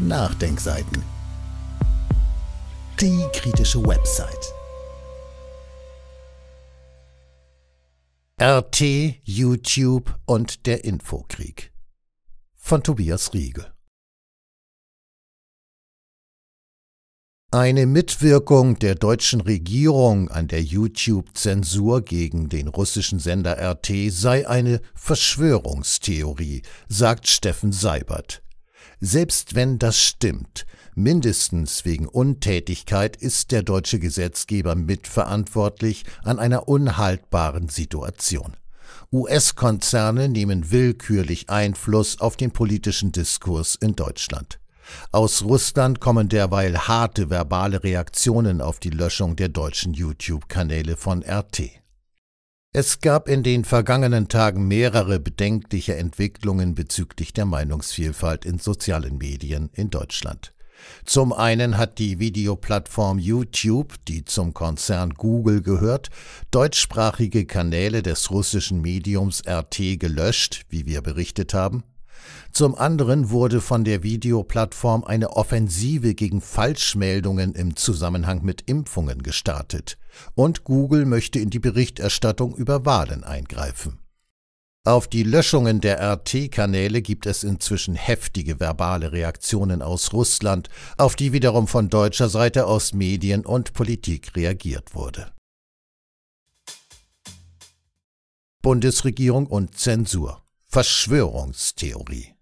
Nachdenkseiten. Die kritische Website. RT, YouTube und der Infokrieg. Von Tobias Riegel. Eine Mitwirkung der deutschen Regierung an der YouTube-Zensur gegen den russischen Sender RT sei eine Verschwörungstheorie, sagt Steffen Seibert. Selbst wenn das stimmt, mindestens wegen Untätigkeit ist der deutsche Gesetzgeber mitverantwortlich an einer unhaltbaren Situation. US-Konzerne nehmen willkürlich Einfluss auf den politischen Diskurs in Deutschland. Aus Russland kommen derweil harte verbale Reaktionen auf die Löschung der deutschen YouTube-Kanäle von RT. Es gab in den vergangenen Tagen mehrere bedenkliche Entwicklungen bezüglich der Meinungsvielfalt in sozialen Medien in Deutschland. Zum einen hat die Videoplattform YouTube, die zum Konzern Google gehört, deutschsprachige Kanäle des russischen Mediums RT gelöscht, wie wir berichtet haben. Zum anderen wurde von der Videoplattform eine Offensive gegen Falschmeldungen im Zusammenhang mit Impfungen gestartet. Und Google möchte in die Berichterstattung über Wahlen eingreifen. Auf die Löschungen der RT-Kanäle gibt es inzwischen heftige verbale Reaktionen aus Russland, auf die wiederum von deutscher Seite aus Medien und Politik reagiert wurde. Bundesregierung und Zensur Verschwörungstheorie.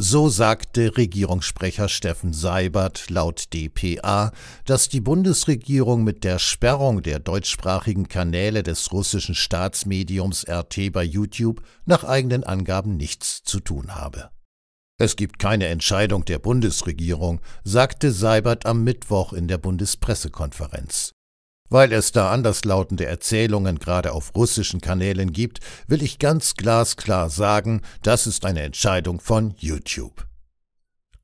So sagte Regierungssprecher Steffen Seibert laut dpa, dass die Bundesregierung mit der Sperrung der deutschsprachigen Kanäle des russischen Staatsmediums RT bei YouTube nach eigenen Angaben nichts zu tun habe. Es gibt keine Entscheidung der Bundesregierung, sagte Seibert am Mittwoch in der Bundespressekonferenz. Weil es da anderslautende Erzählungen gerade auf russischen Kanälen gibt, will ich ganz glasklar sagen, das ist eine Entscheidung von YouTube.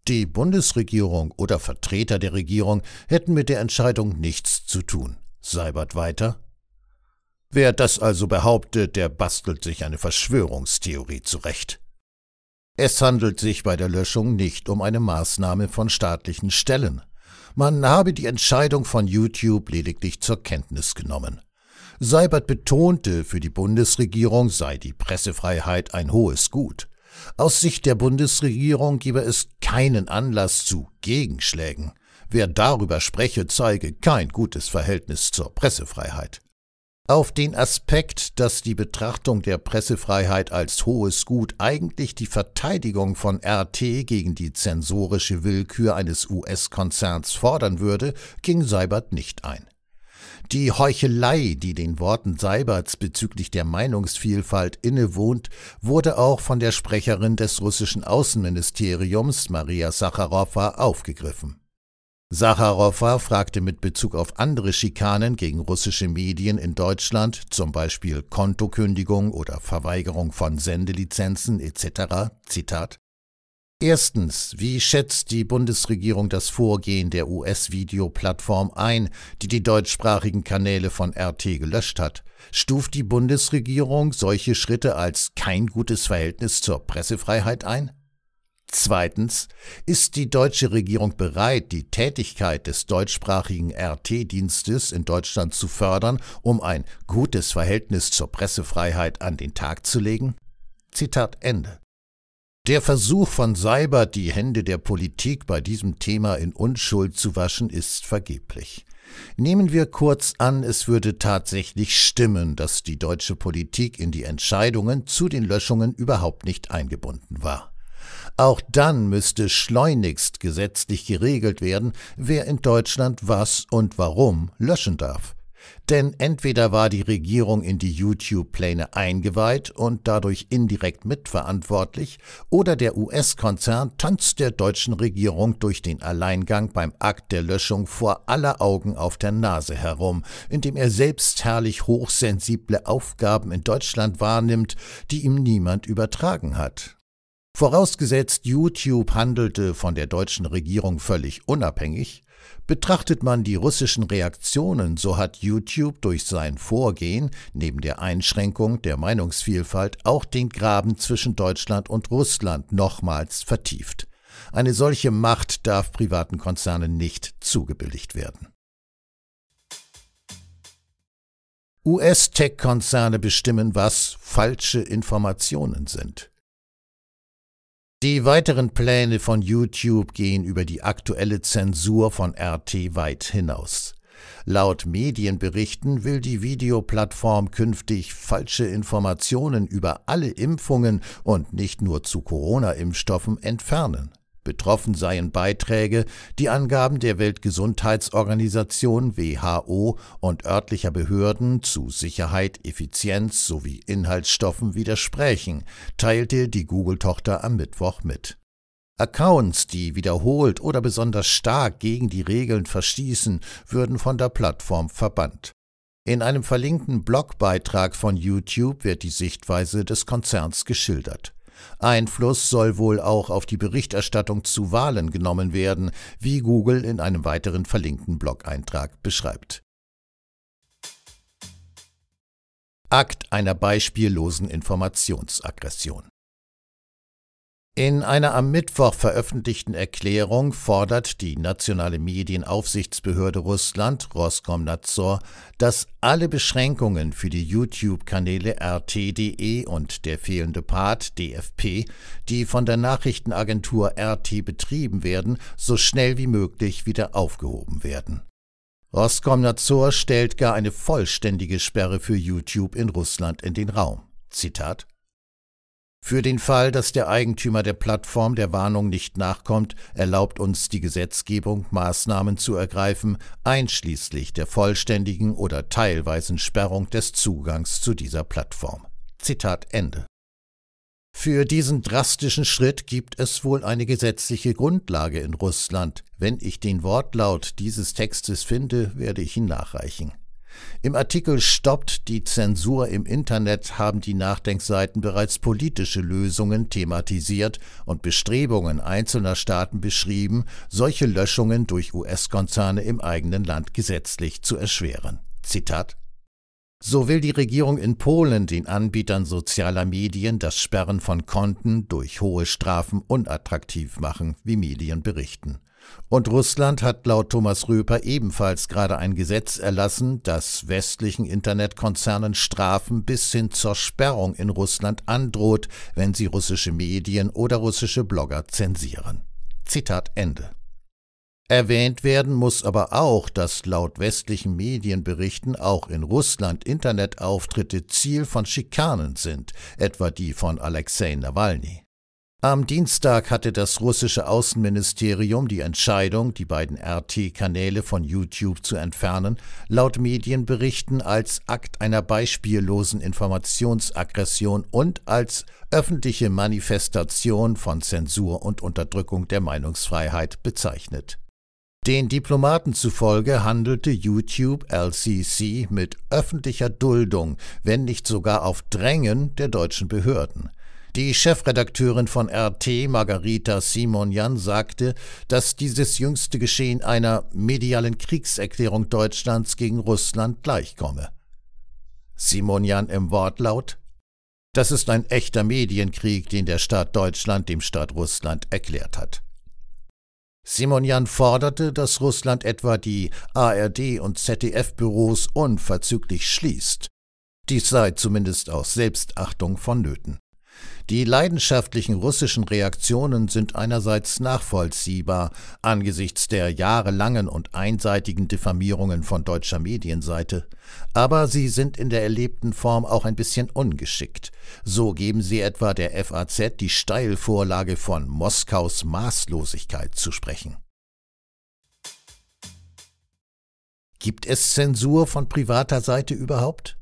Die Bundesregierung oder Vertreter der Regierung hätten mit der Entscheidung nichts zu tun. Seibert weiter. Wer das also behauptet, der bastelt sich eine Verschwörungstheorie zurecht. Es handelt sich bei der Löschung nicht um eine Maßnahme von staatlichen Stellen man habe die Entscheidung von YouTube lediglich zur Kenntnis genommen. Seibert betonte, für die Bundesregierung sei die Pressefreiheit ein hohes Gut. Aus Sicht der Bundesregierung gebe es keinen Anlass zu Gegenschlägen. Wer darüber spreche, zeige kein gutes Verhältnis zur Pressefreiheit auf den Aspekt, dass die Betrachtung der Pressefreiheit als hohes Gut eigentlich die Verteidigung von RT gegen die zensorische Willkür eines US-Konzerns fordern würde, ging Seibert nicht ein. Die Heuchelei, die den Worten Seiberts bezüglich der Meinungsvielfalt innewohnt, wurde auch von der Sprecherin des russischen Außenministeriums Maria Sacharowa aufgegriffen. Sacharowa fragte mit Bezug auf andere Schikanen gegen russische Medien in Deutschland, zum Beispiel Kontokündigung oder Verweigerung von Sendelizenzen etc., Zitat, Erstens, wie schätzt die Bundesregierung das Vorgehen der US-Videoplattform ein, die die deutschsprachigen Kanäle von RT gelöscht hat? Stuft die Bundesregierung solche Schritte als kein gutes Verhältnis zur Pressefreiheit ein? Zweitens, ist die deutsche Regierung bereit, die Tätigkeit des deutschsprachigen RT-Dienstes in Deutschland zu fördern, um ein gutes Verhältnis zur Pressefreiheit an den Tag zu legen? Zitat Ende. Der Versuch von Seibert, die Hände der Politik bei diesem Thema in Unschuld zu waschen, ist vergeblich. Nehmen wir kurz an, es würde tatsächlich stimmen, dass die deutsche Politik in die Entscheidungen zu den Löschungen überhaupt nicht eingebunden war. Auch dann müsste schleunigst gesetzlich geregelt werden, wer in Deutschland was und warum löschen darf. Denn entweder war die Regierung in die YouTube-Pläne eingeweiht und dadurch indirekt mitverantwortlich, oder der US-Konzern tanzt der deutschen Regierung durch den Alleingang beim Akt der Löschung vor aller Augen auf der Nase herum, indem er selbst herrlich hochsensible Aufgaben in Deutschland wahrnimmt, die ihm niemand übertragen hat. Vorausgesetzt, YouTube handelte von der deutschen Regierung völlig unabhängig, Betrachtet man die russischen Reaktionen, so hat YouTube durch sein Vorgehen neben der Einschränkung der Meinungsvielfalt auch den Graben zwischen Deutschland und Russland nochmals vertieft. Eine solche Macht darf privaten Konzernen nicht zugebilligt werden. US-Tech-Konzerne bestimmen, was falsche Informationen sind. Die weiteren Pläne von YouTube gehen über die aktuelle Zensur von RT weit hinaus. Laut Medienberichten will die Videoplattform künftig falsche Informationen über alle Impfungen und nicht nur zu Corona-Impfstoffen entfernen. Betroffen seien Beiträge, die Angaben der Weltgesundheitsorganisation WHO und örtlicher Behörden zu Sicherheit, Effizienz sowie Inhaltsstoffen widersprächen, teilte die Google-Tochter am Mittwoch mit. Accounts, die wiederholt oder besonders stark gegen die Regeln verstießen, würden von der Plattform verbannt. In einem verlinkten Blogbeitrag von YouTube wird die Sichtweise des Konzerns geschildert. Einfluss soll wohl auch auf die Berichterstattung zu Wahlen genommen werden, wie Google in einem weiteren verlinkten Blog-Eintrag beschreibt. Akt einer beispiellosen Informationsaggression. In einer am Mittwoch veröffentlichten Erklärung fordert die nationale Medienaufsichtsbehörde Russland, Roskomnadzor, dass alle Beschränkungen für die YouTube-Kanäle RT.de und der fehlende Part DFP, die von der Nachrichtenagentur RT betrieben werden, so schnell wie möglich wieder aufgehoben werden. Roskomnadzor stellt gar eine vollständige Sperre für YouTube in Russland in den Raum. Zitat für den Fall, dass der Eigentümer der Plattform der Warnung nicht nachkommt, erlaubt uns die Gesetzgebung, Maßnahmen zu ergreifen, einschließlich der vollständigen oder teilweisen Sperrung des Zugangs zu dieser Plattform. Zitat Ende. Für diesen drastischen Schritt gibt es wohl eine gesetzliche Grundlage in Russland. Wenn ich den Wortlaut dieses Textes finde, werde ich ihn nachreichen. Im Artikel Stoppt die Zensur im Internet haben die Nachdenkseiten bereits politische Lösungen thematisiert und Bestrebungen einzelner Staaten beschrieben, solche Löschungen durch US-Konzerne im eigenen Land gesetzlich zu erschweren. Zitat so will die Regierung in Polen den Anbietern sozialer Medien das Sperren von Konten durch hohe Strafen unattraktiv machen, wie Medien berichten. Und Russland hat laut Thomas Röper ebenfalls gerade ein Gesetz erlassen, das westlichen Internetkonzernen Strafen bis hin zur Sperrung in Russland androht, wenn sie russische Medien oder russische Blogger zensieren. Zitat Ende. Erwähnt werden muss aber auch, dass laut westlichen Medienberichten auch in Russland Internetauftritte Ziel von Schikanen sind, etwa die von Alexei Nawalny. Am Dienstag hatte das russische Außenministerium die Entscheidung, die beiden RT-Kanäle von YouTube zu entfernen, laut Medienberichten als Akt einer beispiellosen Informationsaggression und als öffentliche Manifestation von Zensur und Unterdrückung der Meinungsfreiheit bezeichnet. Den Diplomaten zufolge handelte YouTube LCC mit öffentlicher Duldung, wenn nicht sogar auf Drängen der deutschen Behörden. Die Chefredakteurin von RT, Margarita Simonjan, sagte, dass dieses jüngste Geschehen einer medialen Kriegserklärung Deutschlands gegen Russland gleichkomme. Simonjan im Wortlaut Das ist ein echter Medienkrieg, den der Staat Deutschland dem Staat Russland erklärt hat. Simonjan forderte, dass Russland etwa die ARD- und ZDF-Büros unverzüglich schließt. Dies sei zumindest aus Selbstachtung vonnöten. Die leidenschaftlichen russischen Reaktionen sind einerseits nachvollziehbar angesichts der jahrelangen und einseitigen Diffamierungen von deutscher Medienseite, aber sie sind in der erlebten Form auch ein bisschen ungeschickt. So geben sie etwa der FAZ die Steilvorlage von Moskaus Maßlosigkeit zu sprechen. Gibt es Zensur von privater Seite überhaupt?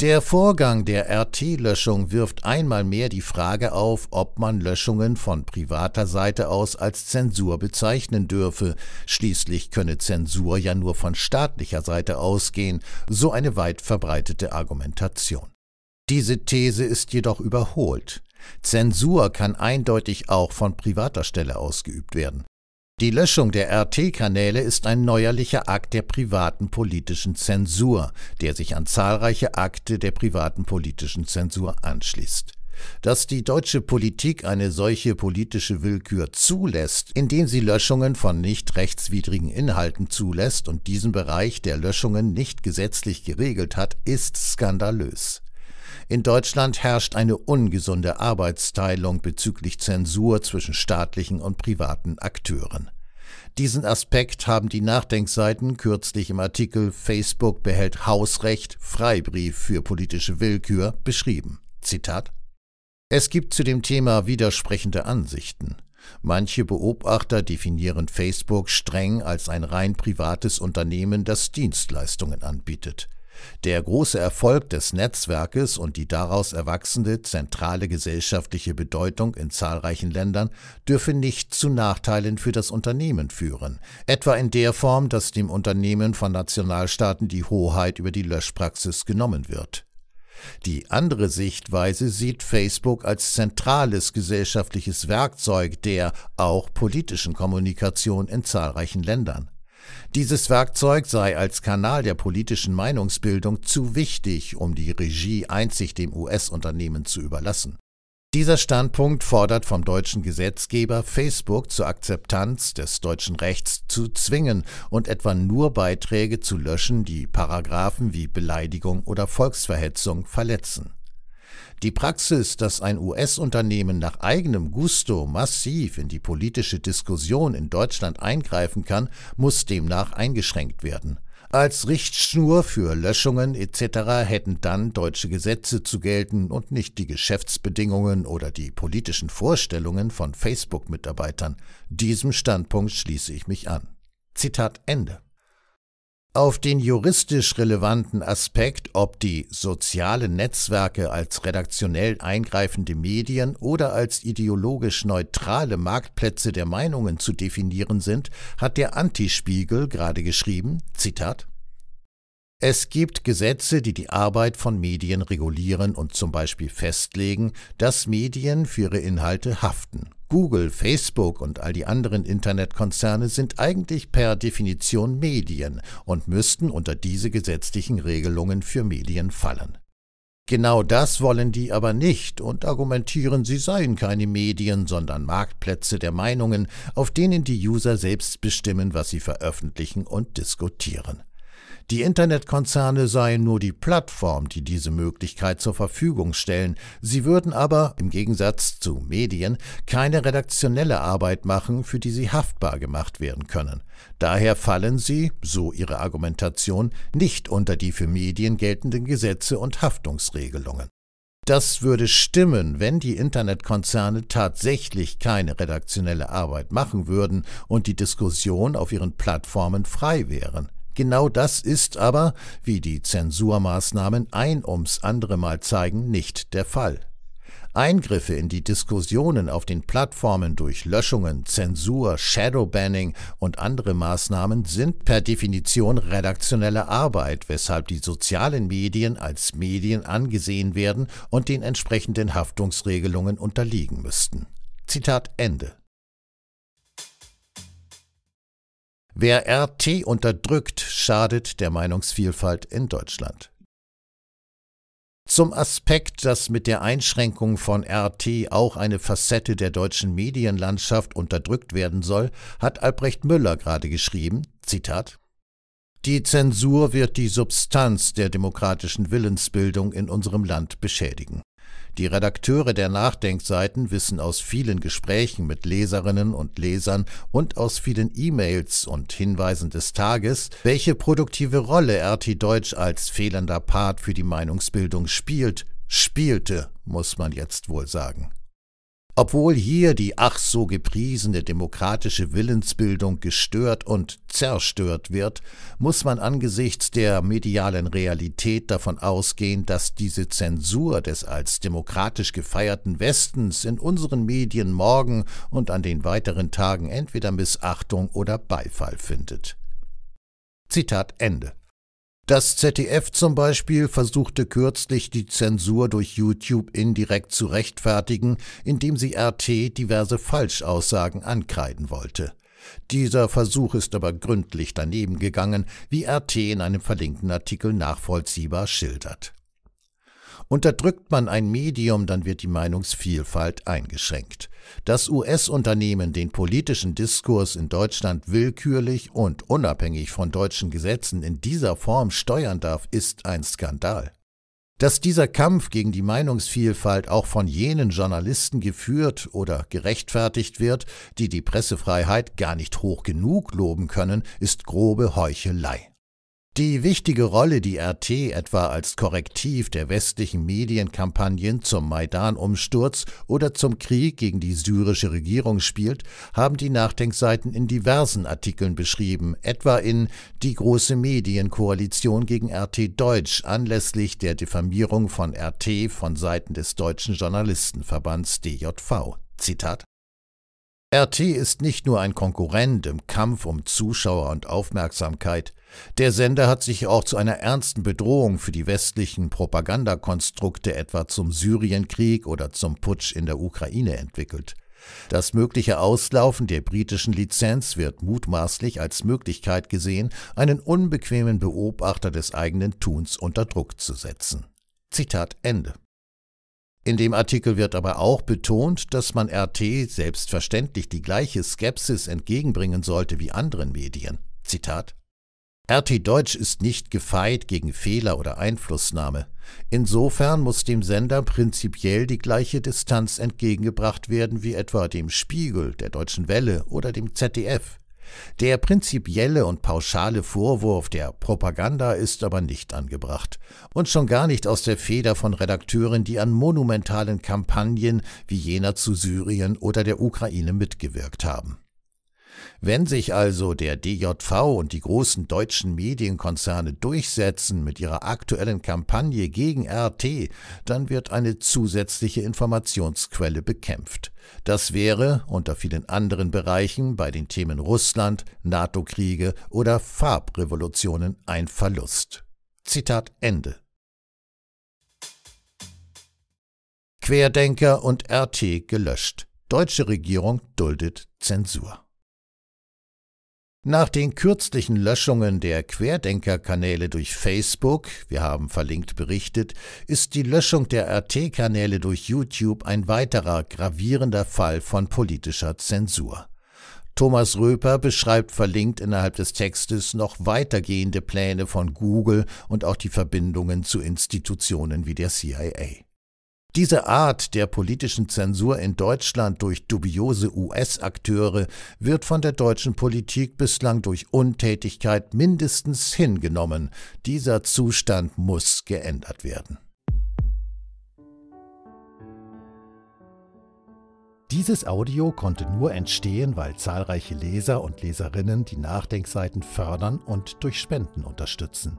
Der Vorgang der RT-Löschung wirft einmal mehr die Frage auf, ob man Löschungen von privater Seite aus als Zensur bezeichnen dürfe. Schließlich könne Zensur ja nur von staatlicher Seite ausgehen, so eine weit verbreitete Argumentation. Diese These ist jedoch überholt. Zensur kann eindeutig auch von privater Stelle ausgeübt werden die Löschung der RT-Kanäle ist ein neuerlicher Akt der privaten politischen Zensur, der sich an zahlreiche Akte der privaten politischen Zensur anschließt. Dass die deutsche Politik eine solche politische Willkür zulässt, indem sie Löschungen von nicht rechtswidrigen Inhalten zulässt und diesen Bereich der Löschungen nicht gesetzlich geregelt hat, ist skandalös. In Deutschland herrscht eine ungesunde Arbeitsteilung bezüglich Zensur zwischen staatlichen und privaten Akteuren. Diesen Aspekt haben die Nachdenkseiten kürzlich im Artikel Facebook behält Hausrecht Freibrief für politische Willkür beschrieben. Zitat Es gibt zu dem Thema widersprechende Ansichten. Manche Beobachter definieren Facebook streng als ein rein privates Unternehmen, das Dienstleistungen anbietet. Der große Erfolg des Netzwerkes und die daraus erwachsende zentrale gesellschaftliche Bedeutung in zahlreichen Ländern dürfen nicht zu Nachteilen für das Unternehmen führen, etwa in der Form, dass dem Unternehmen von Nationalstaaten die Hoheit über die Löschpraxis genommen wird. Die andere Sichtweise sieht Facebook als zentrales gesellschaftliches Werkzeug der auch politischen Kommunikation in zahlreichen Ländern. Dieses Werkzeug sei als Kanal der politischen Meinungsbildung zu wichtig, um die Regie einzig dem US-Unternehmen zu überlassen. Dieser Standpunkt fordert vom deutschen Gesetzgeber, Facebook zur Akzeptanz des deutschen Rechts zu zwingen und etwa nur Beiträge zu löschen, die Paragraphen wie Beleidigung oder Volksverhetzung verletzen. Die Praxis, dass ein US-Unternehmen nach eigenem Gusto massiv in die politische Diskussion in Deutschland eingreifen kann, muss demnach eingeschränkt werden. Als Richtschnur für Löschungen etc. hätten dann deutsche Gesetze zu gelten und nicht die Geschäftsbedingungen oder die politischen Vorstellungen von Facebook-Mitarbeitern. Diesem Standpunkt schließe ich mich an. Zitat Ende auf den juristisch relevanten Aspekt, ob die sozialen Netzwerke als redaktionell eingreifende Medien oder als ideologisch neutrale Marktplätze der Meinungen zu definieren sind, hat der Antispiegel gerade geschrieben, Zitat, es gibt Gesetze, die die Arbeit von Medien regulieren und zum Beispiel festlegen, dass Medien für ihre Inhalte haften. Google, Facebook und all die anderen Internetkonzerne sind eigentlich per Definition Medien und müssten unter diese gesetzlichen Regelungen für Medien fallen. Genau das wollen die aber nicht und argumentieren, sie seien keine Medien, sondern Marktplätze der Meinungen, auf denen die User selbst bestimmen, was sie veröffentlichen und diskutieren. Die Internetkonzerne seien nur die Plattform, die diese Möglichkeit zur Verfügung stellen. Sie würden aber, im Gegensatz zu Medien, keine redaktionelle Arbeit machen, für die sie haftbar gemacht werden können. Daher fallen sie, so ihre Argumentation, nicht unter die für Medien geltenden Gesetze und Haftungsregelungen. Das würde stimmen, wenn die Internetkonzerne tatsächlich keine redaktionelle Arbeit machen würden und die Diskussion auf ihren Plattformen frei wären. Genau das ist aber, wie die Zensurmaßnahmen ein ums andere Mal zeigen, nicht der Fall. Eingriffe in die Diskussionen auf den Plattformen durch Löschungen, Zensur, Shadowbanning und andere Maßnahmen sind per Definition redaktionelle Arbeit, weshalb die sozialen Medien als Medien angesehen werden und den entsprechenden Haftungsregelungen unterliegen müssten. Zitat Ende. Wer RT unterdrückt, schadet der Meinungsvielfalt in Deutschland. Zum Aspekt, dass mit der Einschränkung von RT auch eine Facette der deutschen Medienlandschaft unterdrückt werden soll, hat Albrecht Müller gerade geschrieben, Zitat, Die Zensur wird die Substanz der demokratischen Willensbildung in unserem Land beschädigen. Die Redakteure der Nachdenkseiten wissen aus vielen Gesprächen mit Leserinnen und Lesern und aus vielen E-Mails und Hinweisen des Tages, welche produktive Rolle RT Deutsch als fehlender Part für die Meinungsbildung spielt, spielte, muss man jetzt wohl sagen. Obwohl hier die ach so gepriesene demokratische Willensbildung gestört und zerstört wird, muss man angesichts der medialen Realität davon ausgehen, dass diese Zensur des als demokratisch gefeierten Westens in unseren Medien morgen und an den weiteren Tagen entweder Missachtung oder Beifall findet. Zitat Ende. Das ZDF zum Beispiel versuchte kürzlich die Zensur durch YouTube indirekt zu rechtfertigen, indem sie RT diverse Falschaussagen ankreiden wollte. Dieser Versuch ist aber gründlich daneben gegangen, wie RT in einem verlinkten Artikel nachvollziehbar schildert. Unterdrückt man ein Medium, dann wird die Meinungsvielfalt eingeschränkt. Dass US-Unternehmen den politischen Diskurs in Deutschland willkürlich und unabhängig von deutschen Gesetzen in dieser Form steuern darf, ist ein Skandal. Dass dieser Kampf gegen die Meinungsvielfalt auch von jenen Journalisten geführt oder gerechtfertigt wird, die die Pressefreiheit gar nicht hoch genug loben können, ist grobe Heuchelei. Die wichtige Rolle, die RT etwa als Korrektiv der westlichen Medienkampagnen zum Maidan-Umsturz oder zum Krieg gegen die syrische Regierung spielt, haben die Nachdenkseiten in diversen Artikeln beschrieben, etwa in Die große Medienkoalition gegen RT Deutsch anlässlich der Diffamierung von RT von Seiten des Deutschen Journalistenverbands DJV. Zitat RT ist nicht nur ein Konkurrent im Kampf um Zuschauer und Aufmerksamkeit, der Sender hat sich auch zu einer ernsten Bedrohung für die westlichen Propagandakonstrukte etwa zum Syrienkrieg oder zum Putsch in der Ukraine entwickelt. Das mögliche Auslaufen der britischen Lizenz wird mutmaßlich als Möglichkeit gesehen, einen unbequemen Beobachter des eigenen Tuns unter Druck zu setzen. Zitat Ende. In dem Artikel wird aber auch betont, dass man RT selbstverständlich die gleiche Skepsis entgegenbringen sollte wie anderen Medien. Zitat RT Deutsch ist nicht gefeit gegen Fehler oder Einflussnahme. Insofern muss dem Sender prinzipiell die gleiche Distanz entgegengebracht werden wie etwa dem Spiegel, der Deutschen Welle oder dem ZDF. Der prinzipielle und pauschale Vorwurf der Propaganda ist aber nicht angebracht und schon gar nicht aus der Feder von Redakteuren, die an monumentalen Kampagnen wie jener zu Syrien oder der Ukraine mitgewirkt haben. Wenn sich also der DJV und die großen deutschen Medienkonzerne durchsetzen mit ihrer aktuellen Kampagne gegen RT, dann wird eine zusätzliche Informationsquelle bekämpft. Das wäre unter vielen anderen Bereichen bei den Themen Russland, NATO-Kriege oder Farbrevolutionen ein Verlust. Zitat Ende. Querdenker und RT gelöscht. Deutsche Regierung duldet Zensur. Nach den kürzlichen Löschungen der Querdenkerkanäle durch Facebook, wir haben verlinkt berichtet, ist die Löschung der RT-Kanäle durch YouTube ein weiterer gravierender Fall von politischer Zensur. Thomas Röper beschreibt verlinkt innerhalb des Textes noch weitergehende Pläne von Google und auch die Verbindungen zu Institutionen wie der CIA. Diese Art der politischen Zensur in Deutschland durch dubiose US-Akteure wird von der deutschen Politik bislang durch Untätigkeit mindestens hingenommen. Dieser Zustand muss geändert werden. Dieses Audio konnte nur entstehen, weil zahlreiche Leser und Leserinnen die Nachdenkseiten fördern und durch Spenden unterstützen.